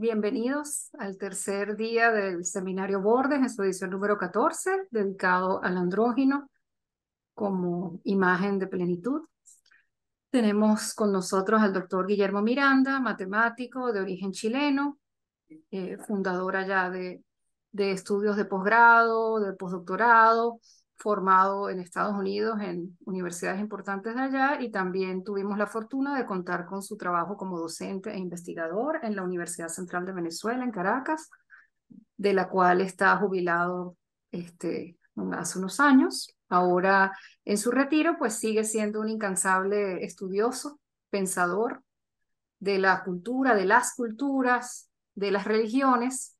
Bienvenidos al tercer día del seminario Bordes en su edición número 14, dedicado al andrógeno como imagen de plenitud. Tenemos con nosotros al doctor Guillermo Miranda, matemático de origen chileno, eh, fundadora ya de, de estudios de posgrado, de postdoctorado, formado en Estados Unidos, en universidades importantes de allá, y también tuvimos la fortuna de contar con su trabajo como docente e investigador en la Universidad Central de Venezuela, en Caracas, de la cual está jubilado este, hace unos años. Ahora, en su retiro, pues sigue siendo un incansable estudioso, pensador de la cultura, de las culturas, de las religiones,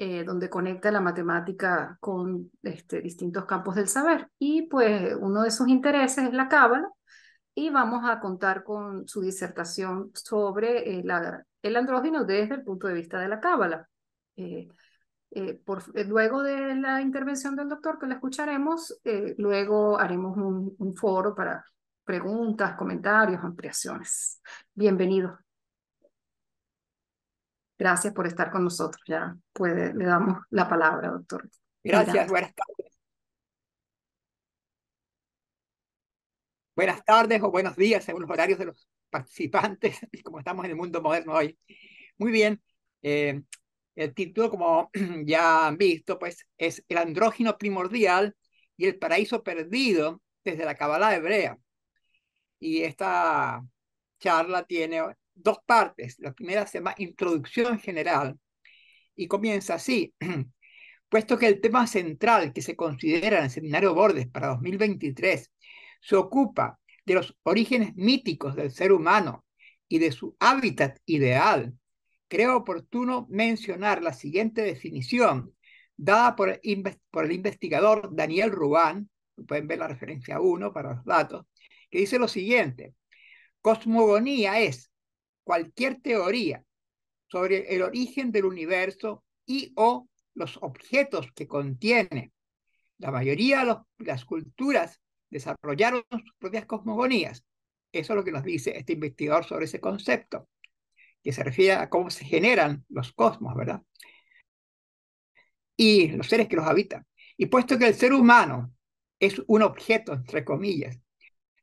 eh, donde conecta la matemática con este, distintos campos del saber. Y pues uno de sus intereses es la cábala y vamos a contar con su disertación sobre eh, el andrógeno desde el punto de vista de la cábala. Eh, luego de la intervención del doctor que la escucharemos, luego haremos un, un foro para preguntas, comentarios, ampliaciones. Bienvenido. Gracias por estar con nosotros. Ya puede, le damos la palabra, doctor. Gracias, buenas tardes. Buenas tardes o buenos días según los horarios de los participantes, y como estamos en el mundo moderno hoy. Muy bien, eh, el título, como ya han visto, pues es El andrógino primordial y el paraíso perdido desde la Cabala hebrea. Y esta charla tiene dos partes. La primera se llama Introducción General y comienza así. Puesto que el tema central que se considera en el Seminario Bordes para 2023 se ocupa de los orígenes míticos del ser humano y de su hábitat ideal, creo oportuno mencionar la siguiente definición dada por el, por el investigador Daniel Rubán, pueden ver la referencia 1 para los datos, que dice lo siguiente, cosmogonía es cualquier teoría sobre el origen del universo y o los objetos que contiene. La mayoría de las culturas desarrollaron sus propias cosmogonías. Eso es lo que nos dice este investigador sobre ese concepto, que se refiere a cómo se generan los cosmos, ¿verdad? Y los seres que los habitan. Y puesto que el ser humano es un objeto, entre comillas,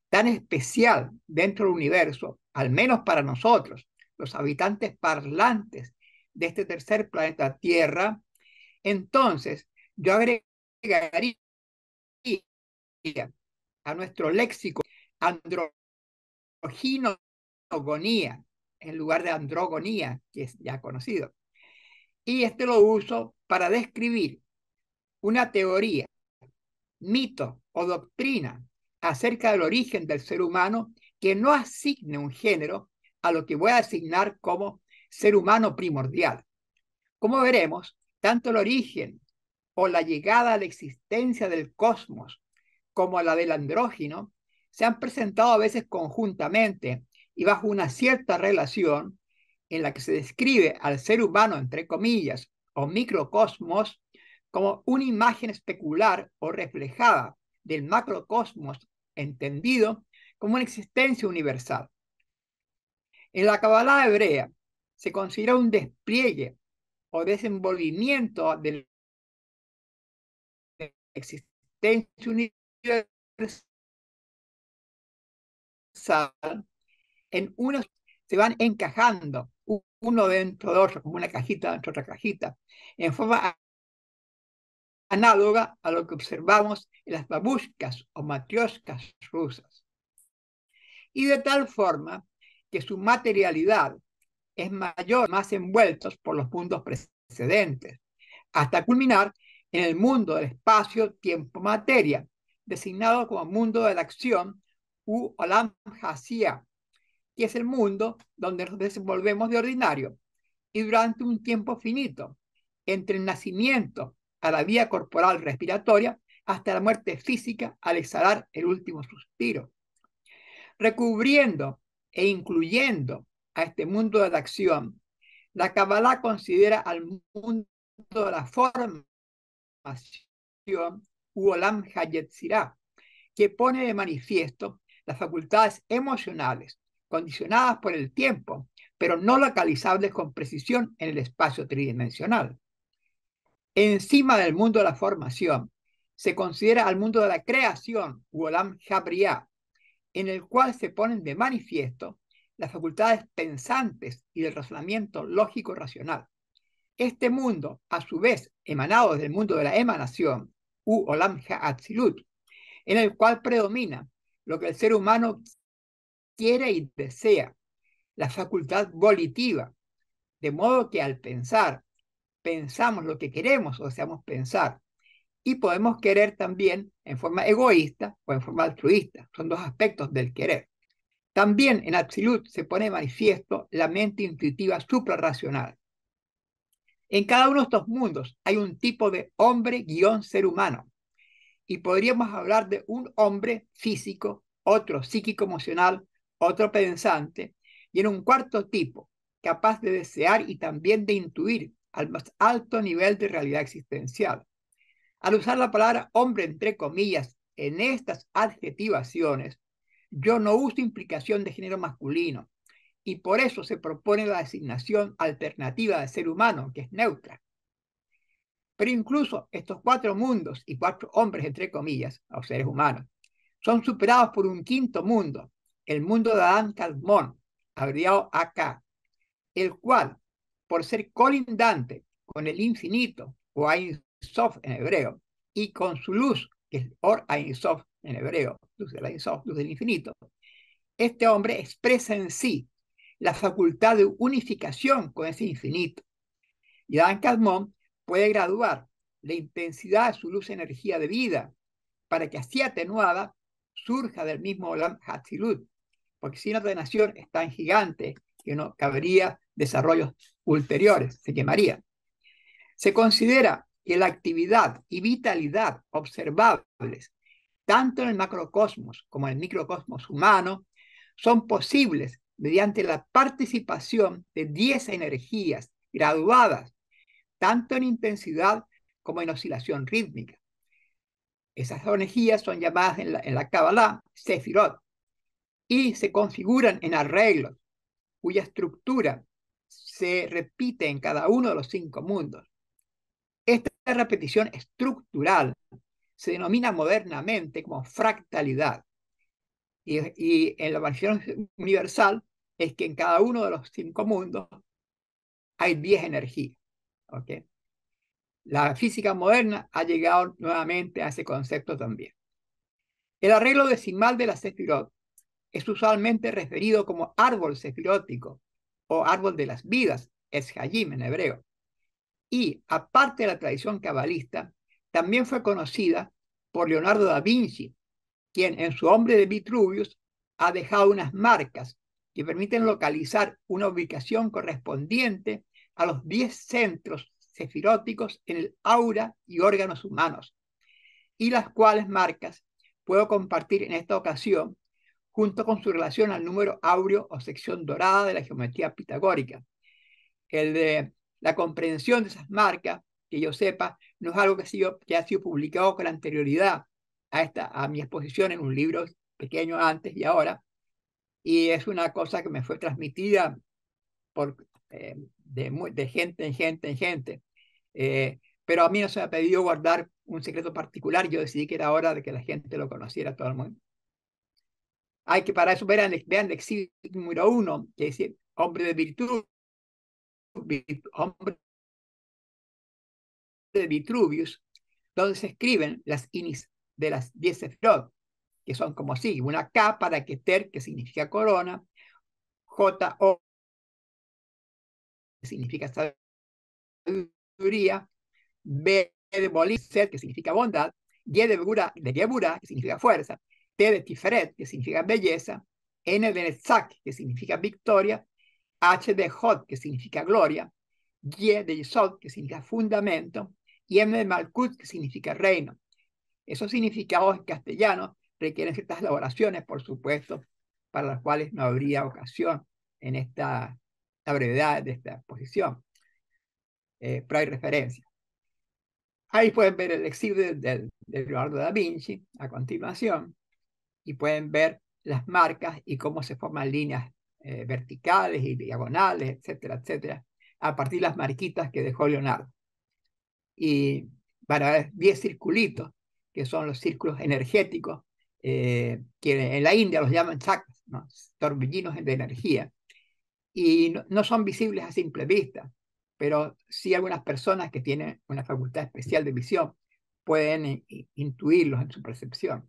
tan especial dentro del universo, al menos para nosotros, los habitantes parlantes de este tercer planeta Tierra, entonces yo agregaría a nuestro léxico androginogonía, en lugar de androgonía, que es ya conocido. Y este lo uso para describir una teoría, mito o doctrina acerca del origen del ser humano que no asigne un género a lo que voy a asignar como ser humano primordial. Como veremos, tanto el origen o la llegada a la existencia del cosmos como la del andrógino se han presentado a veces conjuntamente y bajo una cierta relación en la que se describe al ser humano, entre comillas, o microcosmos, como una imagen especular o reflejada del macrocosmos entendido como una existencia universal. En la Kabbalah hebrea se considera un despliegue o desenvolvimiento de la existencia universal en unos se van encajando uno dentro de otro, como una cajita dentro de otra cajita, en forma análoga a lo que observamos en las babushkas o matrioscas rusas y de tal forma que su materialidad es mayor, más envueltos por los puntos precedentes, hasta culminar en el mundo del espacio-tiempo-materia, designado como mundo de la acción u Olam Hasia, que es el mundo donde nos desenvolvemos de ordinario y durante un tiempo finito, entre el nacimiento a la vía corporal respiratoria hasta la muerte física al exhalar el último suspiro. Recubriendo e incluyendo a este mundo de la acción, la Kabbalah considera al mundo de la formación, Uolam Hayetzirah, que pone de manifiesto las facultades emocionales, condicionadas por el tiempo, pero no localizables con precisión en el espacio tridimensional. Encima del mundo de la formación, se considera al mundo de la creación, Uolam Jabriá, en el cual se ponen de manifiesto las facultades pensantes y del razonamiento lógico-racional. Este mundo, a su vez emanado del mundo de la emanación, u olam ha-atzilut, en el cual predomina lo que el ser humano quiere y desea, la facultad volitiva, de modo que al pensar, pensamos lo que queremos o deseamos pensar, y podemos querer también en forma egoísta o en forma altruista. Son dos aspectos del querer. También en Absolut se pone manifiesto la mente intuitiva suprarracional. En cada uno de estos mundos hay un tipo de hombre-ser humano. Y podríamos hablar de un hombre físico, otro psíquico-emocional, otro pensante, y en un cuarto tipo, capaz de desear y también de intuir al más alto nivel de realidad existencial. Al usar la palabra hombre, entre comillas, en estas adjetivaciones, yo no uso implicación de género masculino y por eso se propone la designación alternativa de ser humano, que es neutra. Pero incluso estos cuatro mundos y cuatro hombres, entre comillas, o seres humanos, son superados por un quinto mundo, el mundo de Adán Calmón, abreviado acá, el cual, por ser colindante con el infinito o a Sof en hebreo, y con su luz, que es Or Ain Sof en hebreo, luz del infinito, este hombre expresa en sí la facultad de unificación con ese infinito. Y Adán Kadmon puede graduar la intensidad de su luz energía de vida para que así atenuada surja del mismo Olam Hatzilut, porque si la ordenación es tan gigante que no cabría desarrollos ulteriores, se quemaría. Se considera y la actividad y vitalidad observables, tanto en el macrocosmos como en el microcosmos humano, son posibles mediante la participación de 10 energías graduadas, tanto en intensidad como en oscilación rítmica. Esas energías son llamadas en la, en Kabbalah Sefirot y se configuran en arreglos cuya estructura se repite en cada uno de los cinco mundos. Esta repetición estructural se denomina modernamente como fractalidad. Y, en la versión universal es que en cada uno de los cinco mundos hay diez energías. La física moderna ha llegado nuevamente a ese concepto también. El arreglo decimal de la Sefirot es usualmente referido como árbol sefirótico o árbol de las vidas, es Hajim en hebreo y, aparte de la tradición cabalista, también fue conocida por Leonardo da Vinci, quien en su hombre de Vitruvius ha dejado unas marcas que permiten localizar una ubicación correspondiente a los 10 centros cefiróticos en el aura y órganos humanos, y las cuales marcas puedo compartir en esta ocasión junto con su relación al número áureo o sección dorada de la geometría pitagórica. El de la comprensión de esas marcas, que yo sepa, no es algo que ha sido, publicado con anterioridad a, esta, a mi exposición en un libro pequeño antes y ahora. Y es una cosa que me fue transmitida por, eh, de, gente en gente en gente. Eh, pero a mí no se me ha pedido guardar un secreto particular. Yo decidí que era hora de que la gente lo conociera todo el mundo. Hay que para eso ver vean el exilio número uno, que dice hombre de virtud, hombre de Vitruvius, donde se escriben las inis de las diez sefirot, que son como así, una K para Keter, que significa corona, J, O, que significa sabiduría, B de que significa bondad, Y de Begura, de que significa fuerza, T de Tiferet, que significa belleza, N de Netzach, que significa victoria, H de Hod, que significa gloria, Y de Yesod, que significa fundamento, y M de Malkut, que significa reino. Esos significados en castellano requieren ciertas elaboraciones, por supuesto, para las cuales no habría ocasión en esta brevedad de esta exposición. Eh, pero hay referencia. Ahí pueden ver el exilio de, Leonardo da Vinci a continuación y pueden ver las marcas y cómo se forman líneas eh, verticales y diagonales, etcétera, etcétera, a partir de las marquitas que dejó Leonardo. Y para 10 circulitos, que son los círculos energéticos, eh, que en la India los llaman chakras, torbellinos de energía, y no son visibles a simple vista, pero sí algunas personas que tienen una facultad especial de visión pueden intuirlos en su percepción.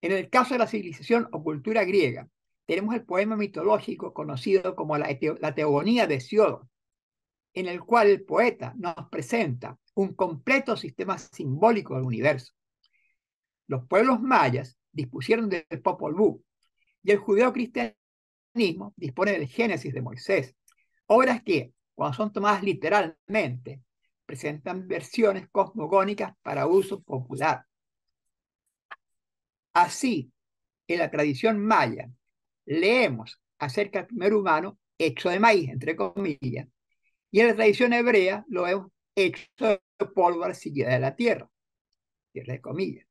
En el caso de la civilización o cultura griega, tenemos el poema mitológico conocido como la, Teogonía de Siodo, en el cual el poeta nos presenta un completo sistema simbólico del universo. Los pueblos mayas dispusieron del Popol Vuh y el judeocristianismo dispone del Génesis de Moisés, obras que, cuando son tomadas literalmente, presentan versiones cosmogónicas para uso popular. Así, en la tradición maya leemos acerca del primer humano hecho de maíz, entre comillas, y en la tradición hebrea lo vemos hecho de polvo arcilla de la tierra, tierra de comillas.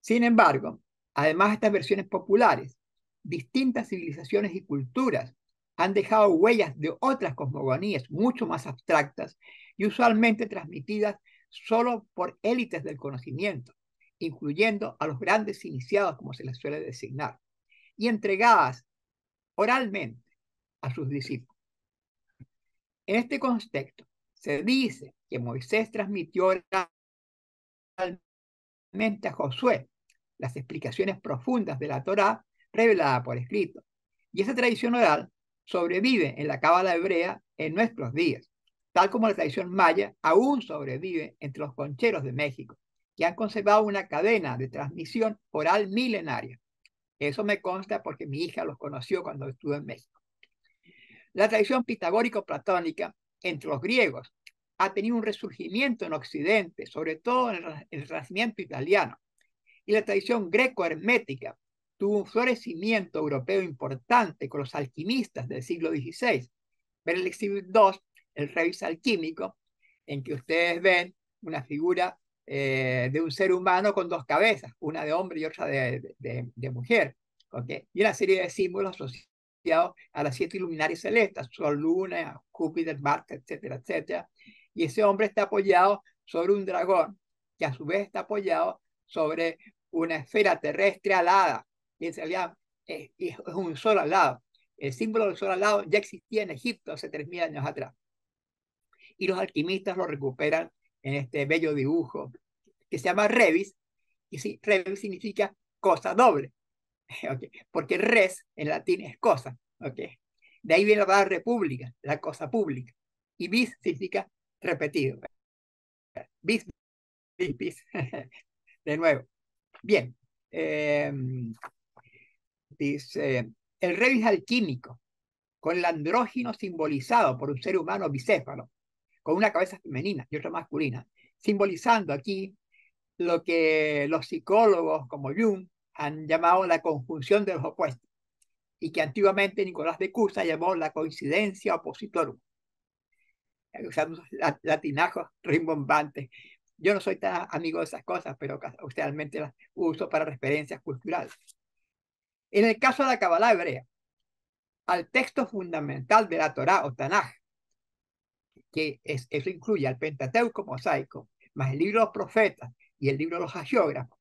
Sin embargo, además de estas versiones populares, distintas civilizaciones y culturas han dejado huellas de otras cosmogonías mucho más abstractas y usualmente transmitidas solo por élites del conocimiento, incluyendo a los grandes iniciados, como se les suele designar y entregadas oralmente a sus discípulos. En este contexto, se dice que Moisés transmitió oralmente a Josué las explicaciones profundas de la Torá revelada por escrito. Y esa tradición oral sobrevive en la cábala hebrea en nuestros días, tal como la tradición maya aún sobrevive entre los concheros de México, que han conservado una cadena de transmisión oral milenaria. Eso me consta porque mi hija los conoció cuando estuvo en México. La tradición pitagórico-platónica entre los griegos ha tenido un resurgimiento en Occidente, sobre todo en el Renacimiento italiano, y la tradición greco-hermética tuvo un florecimiento europeo importante con los alquimistas del siglo XVI. Ver el exhibit 2, el Rey alquímico, en que ustedes ven una figura eh, de un ser humano con dos cabezas, una de hombre y otra de, mujer. Y una serie de símbolos asociados a las siete luminarias celestes, Sol, Luna, Júpiter, Marte, etcétera, etcétera. Y ese hombre está apoyado sobre un dragón, que a su vez está apoyado sobre una esfera terrestre alada. Y en realidad es, es un sol alado. El símbolo del sol alado ya existía en Egipto hace 3.000 años atrás. Y los alquimistas lo recuperan en este bello dibujo que se llama Revis, y sí, Revis significa cosa doble, porque res en latín es cosa, okay. de ahí viene la palabra república, la cosa pública, y bis significa repetido, bis, bis, de nuevo. Bien, em, dice, el Revis alquímico, con el andrógeno simbolizado por un ser humano bicéfalo, con una cabeza femenina y otra masculina, simbolizando aquí lo que los psicólogos como Jung han llamado la conjunción de los opuestos y que antiguamente Nicolás de Cusa llamó la coincidencia opositorum. Usamos latinajos rimbombantes. Yo no soy tan amigo de esas cosas, pero usualmente las uso para referencias culturales. En el caso de la Kabbalah hebrea, al texto fundamental de la Torá o Tanaj, que eso incluye al Pentateuco mosaico, más el libro de los profetas y el libro de los hagiógrafos,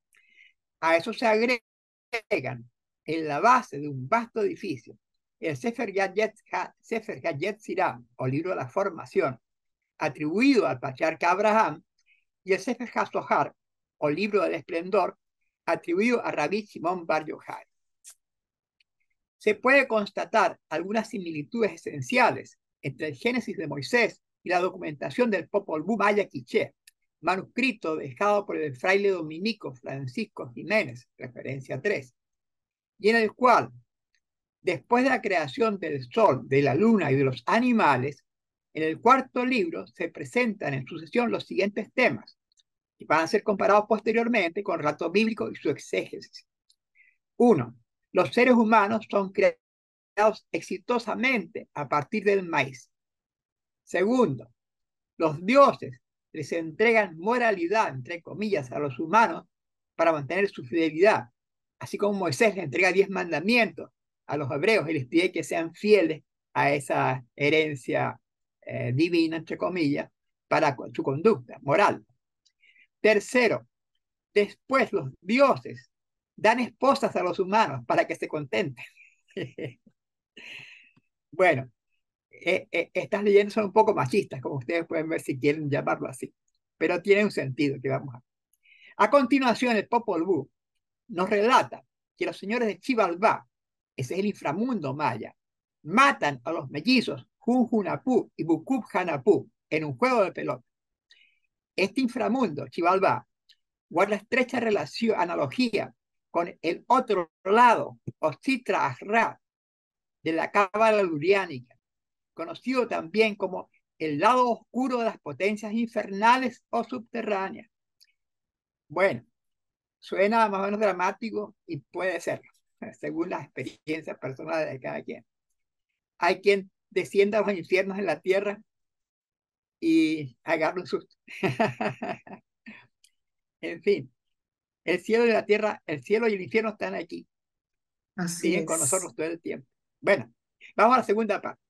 a eso se agregan en la base de un vasto edificio el Sefer Yad o libro de la formación, atribuido al patriarca Abraham, y el Sefer Hasohar, o libro del esplendor, atribuido a Rabbi Simón Bar Yojai. Se puede constatar algunas similitudes esenciales entre el Génesis de Moisés y la documentación del Popol Vuh Maya Quiché, manuscrito dejado por el fraile dominico Francisco Jiménez, referencia 3, y en el cual, después de la creación del sol, de la luna y de los animales, en el cuarto libro se presentan en sucesión los siguientes temas, que van a ser comparados posteriormente con el relato bíblico y su exégesis. Uno, Los seres humanos son creados exitosamente a partir del maíz. Segundo, los dioses les entregan moralidad, entre comillas, a los humanos para mantener su fidelidad. Así como Moisés le entrega diez mandamientos a los hebreos y les pide que sean fieles a esa herencia eh, divina, entre comillas, para su conducta moral. Tercero, después los dioses dan esposas a los humanos para que se contenten. bueno, eh, eh, estas leyendas son un poco machistas, como ustedes pueden ver si quieren llamarlo así, pero tiene un sentido que vamos a A continuación, el Popol Vuh nos relata que los señores de Chivalba, ese es el inframundo maya, matan a los mellizos Hunapu y Bukup en un juego de pelota. Este inframundo, Chivalba, guarda estrecha relación, analogía con el otro lado, Ostitra Ahra, de la cábala luriánica conocido también como el lado oscuro de las potencias infernales o subterráneas. Bueno, suena más o menos dramático y puede serlo, según las experiencias personales de cada quien. Hay quien descienda a los infiernos en la tierra y agarra un susto. en fin, el cielo y la tierra, el cielo y el infierno están aquí. Así Siguen es. con nosotros todo el tiempo. Bueno, vamos a la segunda parte.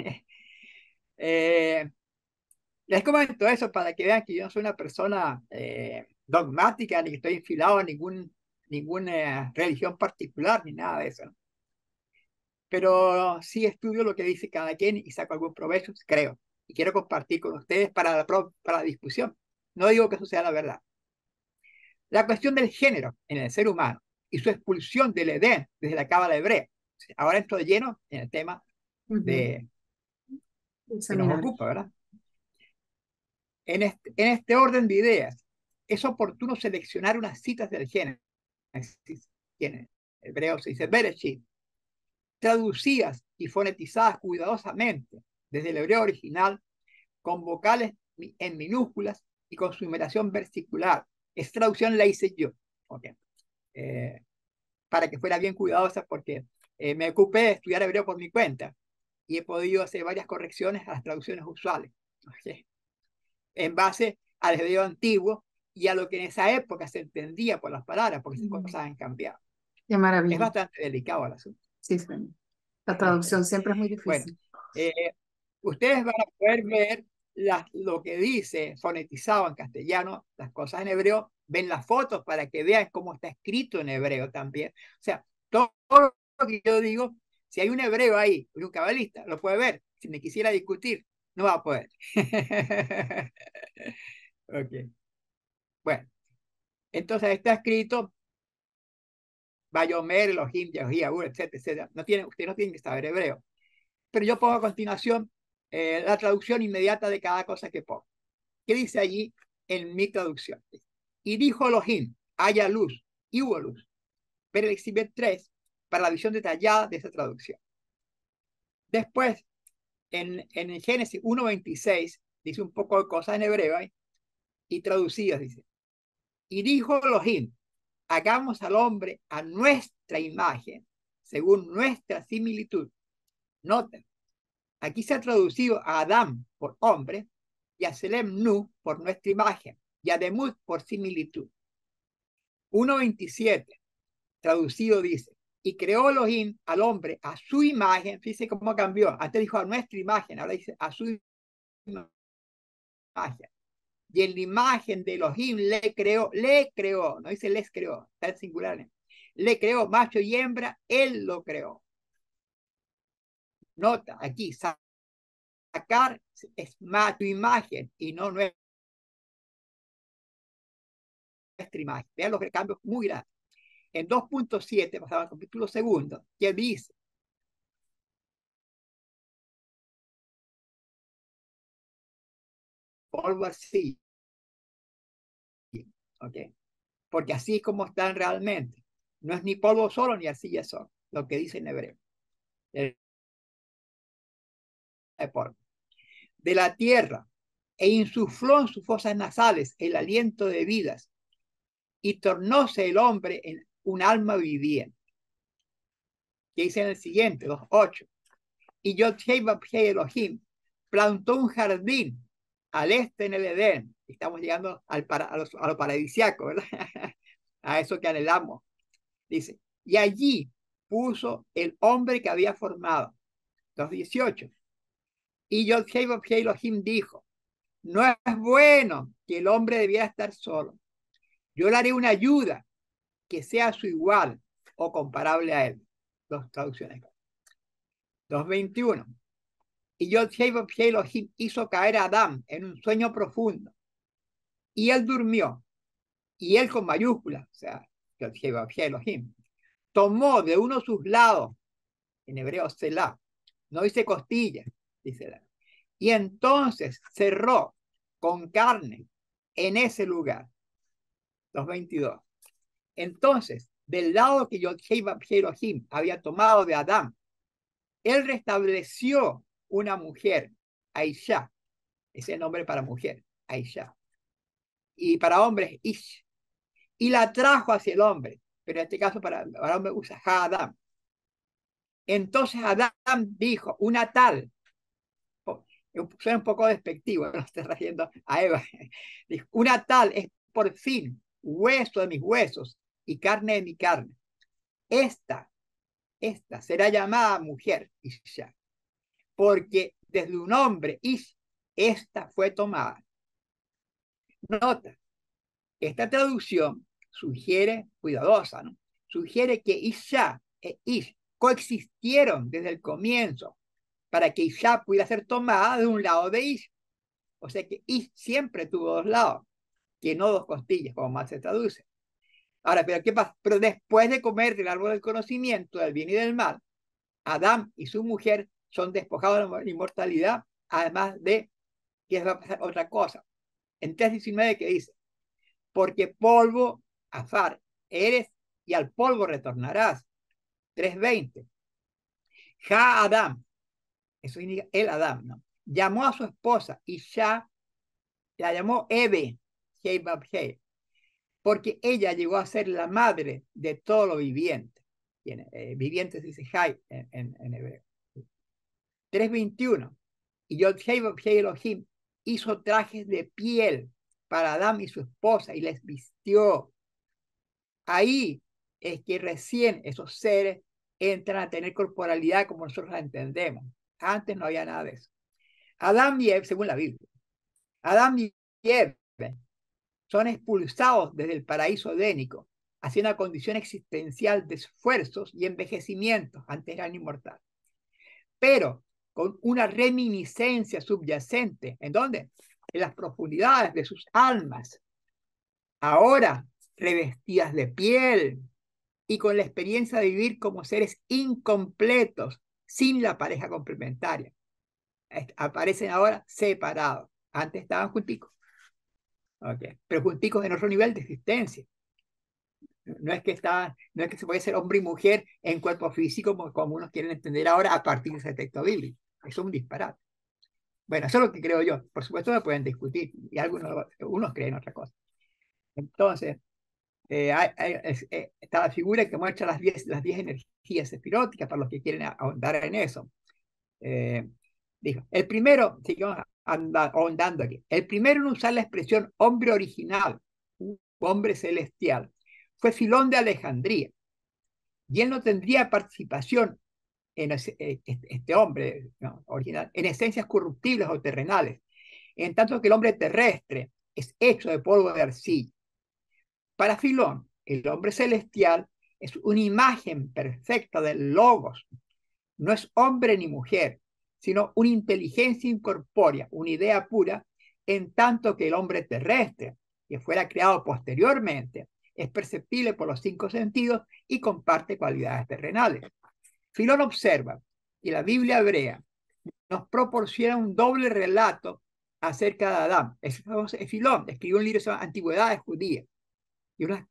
Eh, les comento eso para que vean que yo no soy una persona eh, dogmática ni que estoy enfilado a ningún, ninguna eh, religión particular ni nada de eso. Pero sí estudio lo que dice cada quien y saco algún provecho, creo. Y quiero compartir con ustedes para la, para discusión. No digo que eso sea la verdad. La cuestión del género en el ser humano y su expulsión del Edén desde la cábala hebrea. Ahora entro de lleno en el tema de, nos ocupa, ¿verdad? En este, en este orden de ideas, es oportuno seleccionar unas citas del género. en hebreo se dice Bereshit, traducidas y fonetizadas cuidadosamente desde el hebreo original, con vocales en minúsculas y con su numeración versicular. Esta traducción la hice yo, eh, para que fuera bien cuidadosa, porque eh, me ocupé de estudiar hebreo por mi cuenta y he podido hacer varias correcciones a las traducciones usuales. En base al hebreo antiguo y a lo que en esa época se entendía por las palabras, porque esas cosas han cambiado. maravilla. Es bastante delicado el asunto. Sí, La traducción este, siempre es muy difícil. Eh, ustedes van a poder ver lo que dice fonetizado en castellano, las cosas en hebreo, ven las fotos para que vean cómo está escrito en hebreo también. O sea, todo lo que yo digo si hay un hebreo ahí, un cabalista, lo puede ver. Si me quisiera discutir, no va a poder. ok. Bueno, entonces está escrito Bayomer, Elohim, Yahía, etcétera, etcétera. No tiene, usted no tiene que saber hebreo. Pero yo pongo a continuación eh, la traducción inmediata de cada cosa que pongo. ¿Qué dice allí en mi traducción? Y dijo Elohim, haya luz, y hubo luz. Pero el exhibit 3 para la visión detallada de esa traducción. Después, en, en Génesis 1.26, dice un poco de cosas en hebreo ¿eh? y traducidas, dice, y dijo Elohim, hagamos al hombre a nuestra imagen, según nuestra similitud. Nota, aquí se ha traducido a Adán por hombre y a Selem por nuestra imagen y a Demut por similitud. 1.27, traducido dice, y creó Elohim al hombre a su imagen. Fíjense cómo cambió. Antes dijo a nuestra imagen, ahora dice a su imagen. Y en la imagen de los him le creó, le creó, no dice les creó, está en singular. Le creó macho y hembra, él lo creó. Nota aquí, sacar es tu imagen y no nuestra imagen. Vean los cambios muy grandes. En 2.7, pasaba al capítulo segundo, que dice, polvo así, ¿ok? Porque así es como están realmente. No es ni polvo solo ni ya solo, lo que dice en hebreo. polvo. De la tierra, e insufló en sus fosas nasales el aliento de vidas, y tornóse el hombre en un alma viviente. Que dice en el siguiente, los ocho. Y Yotjei Elohim plantó un jardín al este en el Edén. Estamos llegando al a, los, lo paradisiaco, ¿verdad? a eso que anhelamos. Dice, y allí puso el hombre que había formado. Los dieciocho. Y yo Elohim dijo, no es bueno que el hombre debiera estar solo. Yo le haré una ayuda que sea su igual o comparable a él. Dos traducciones. 2.21. Y yod Elohim hizo caer a Adán en un sueño profundo. Y él durmió. Y él con mayúscula, o sea, yod Elohim, tomó de uno sus lados, en hebreo Selah, no dice costilla, dice la. Y entonces cerró con carne en ese lugar. 2.22. Entonces, del lado que Jerohim había tomado de Adán, él restableció una mujer, Aisha, ese nombre para mujer, Aisha, y para hombres, Ish, y la trajo hacia el hombre, pero en este caso para, para hombre usa Adán. Entonces Adán dijo, una tal, oh, suena un poco despectivo, no estoy riendo a Eva, una tal es por fin hueso de mis huesos y carne de mi carne. Esta, esta será llamada mujer, Isha, porque desde un hombre, Ish, esta fue tomada. Nota, esta traducción sugiere, cuidadosa, ¿no? sugiere que Isha e Ish coexistieron desde el comienzo para que Isha pudiera ser tomada de un lado de Ish. O sea que Ish siempre tuvo dos lados, que no dos costillas, como más se traduce. Ahora, pero ¿qué pasa? Pero después de comer del árbol del conocimiento, del bien y del mal, Adán y su mujer son despojados de la inmortalidad, además de que va a pasar otra cosa. En 3.19 que dice, porque polvo, afar, eres y al polvo retornarás. 3.20. Ja Adam, eso indica el Adam, ¿no? Llamó a su esposa y ya la llamó Eve, porque ella llegó a ser la madre de todo lo viviente. Eh, viviente dice Jai en, en, hebreo. 3.21. Y Yodhei Elohim hizo trajes de piel para Adán y su esposa y les vistió. Ahí es que recién esos seres entran a tener corporalidad como nosotros la entendemos. Antes no había nada de eso. Adán y Eve, según la Biblia, Adán y Eve son expulsados desde el paraíso edénico hacia una condición existencial de esfuerzos y envejecimiento antes eran inmortal. Pero con una reminiscencia subyacente, ¿en donde En las profundidades de sus almas, ahora revestidas de piel y con la experiencia de vivir como seres incompletos, sin la pareja complementaria. Aparecen ahora separados, antes estaban junticos. Okay. Pero junticos en otro nivel de existencia. No es, que está, no es que se puede ser hombre y mujer en cuerpo físico como, como unos quieren entender ahora a partir de ese texto bíblico. Es un disparate. Bueno, eso es lo que creo yo. Por supuesto, lo pueden discutir y algunos unos creen otra cosa. Entonces, eh, eh, está la figura que muestra las 10 las diez energías espiróticas para los que quieren ahondar en eso. Eh, dijo, el primero, sigamos andando aquí. El primero en usar la expresión hombre original, hombre celestial, fue Filón de Alejandría. Y él no tendría participación en eh, este, este hombre original, en esencias corruptibles o terrenales, en tanto que el hombre terrestre es hecho de polvo de arcilla. Para Filón, el hombre celestial es una imagen perfecta del logos. No es hombre ni mujer, sino una inteligencia incorpórea, una idea pura, en tanto que el hombre terrestre, que fuera creado posteriormente, es perceptible por los cinco sentidos y comparte cualidades terrenales. Filón observa que la Biblia hebrea nos proporciona un doble relato acerca de Adán. Filón escribió un libro sobre antigüedades judías, y una,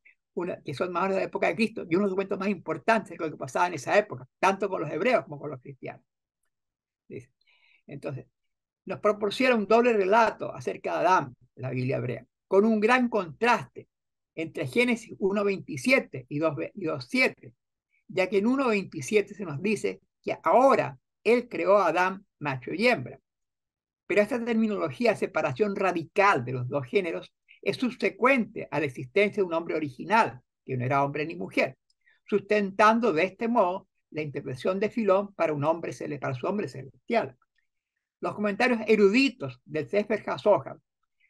que son más de la época de Cristo, y unos documentos más importantes de lo que pasaba en esa época, tanto con los hebreos como con los cristianos. Entonces, nos proporciona un doble relato acerca de Adán, la Biblia hebrea, con un gran contraste entre Génesis 1.27 y 2.7, ya que en 1.27 se nos dice que ahora él creó a Adán macho y hembra. Pero esta terminología, separación radical de los dos géneros, es subsecuente a la existencia de un hombre original, que no era hombre ni mujer, sustentando de este modo la interpretación de Filón para, un hombre, para su hombre celestial. Los comentarios eruditos del Sefer Hasoja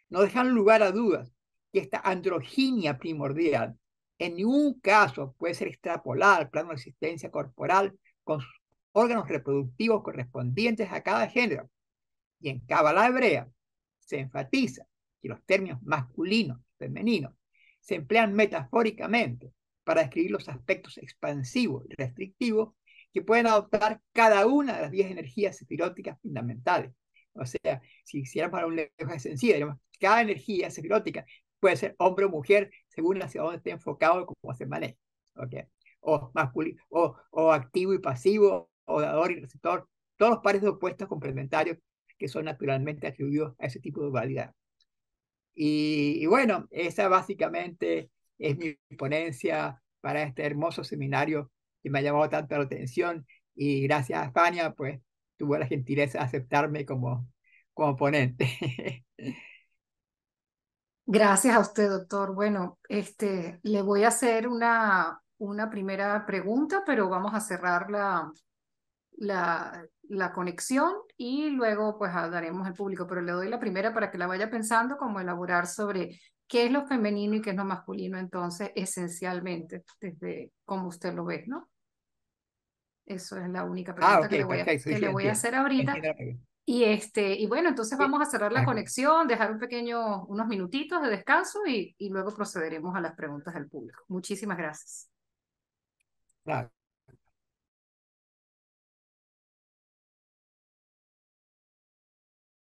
no dejan lugar a dudas que esta androginia primordial en ningún caso puede ser extrapolada al plano de existencia corporal con sus órganos reproductivos correspondientes a cada género. Y en Cábala hebrea se enfatiza que los términos masculino, femenino, se emplean metafóricamente para describir los aspectos expansivos y restrictivos que pueden adoptar cada una de las 10 energías espiróticas fundamentales. O sea, si hiciéramos para un lenguaje sencillo, cada energía espirótica puede ser hombre o mujer según hacia dónde esté enfocado cómo se maneja. ¿okay? O, masculino, o, o activo y pasivo, o dador y receptor, todos los pares de opuestos complementarios que son naturalmente atribuidos a ese tipo de dualidad. Y, y, bueno, esa básicamente es mi ponencia para este hermoso seminario que me ha llamado tanta la atención y gracias a España pues tuvo la gentileza de aceptarme como, como ponente. Gracias a usted, doctor. Bueno, este, le voy a hacer una, una primera pregunta, pero vamos a cerrar la, la, la conexión y luego pues daremos al público, pero le doy la primera para que la vaya pensando, como elaborar sobre qué es lo femenino y qué es lo masculino entonces esencialmente desde cómo usted lo ve, ¿no? Eso es la única ah, pregunta que, le voy, a, hacer ahorita. Y, este, y bueno, entonces vamos a cerrar la conexión, dejar un pequeño, unos minutitos de descanso y, y luego procederemos a las preguntas del público. Muchísimas gracias. Claro.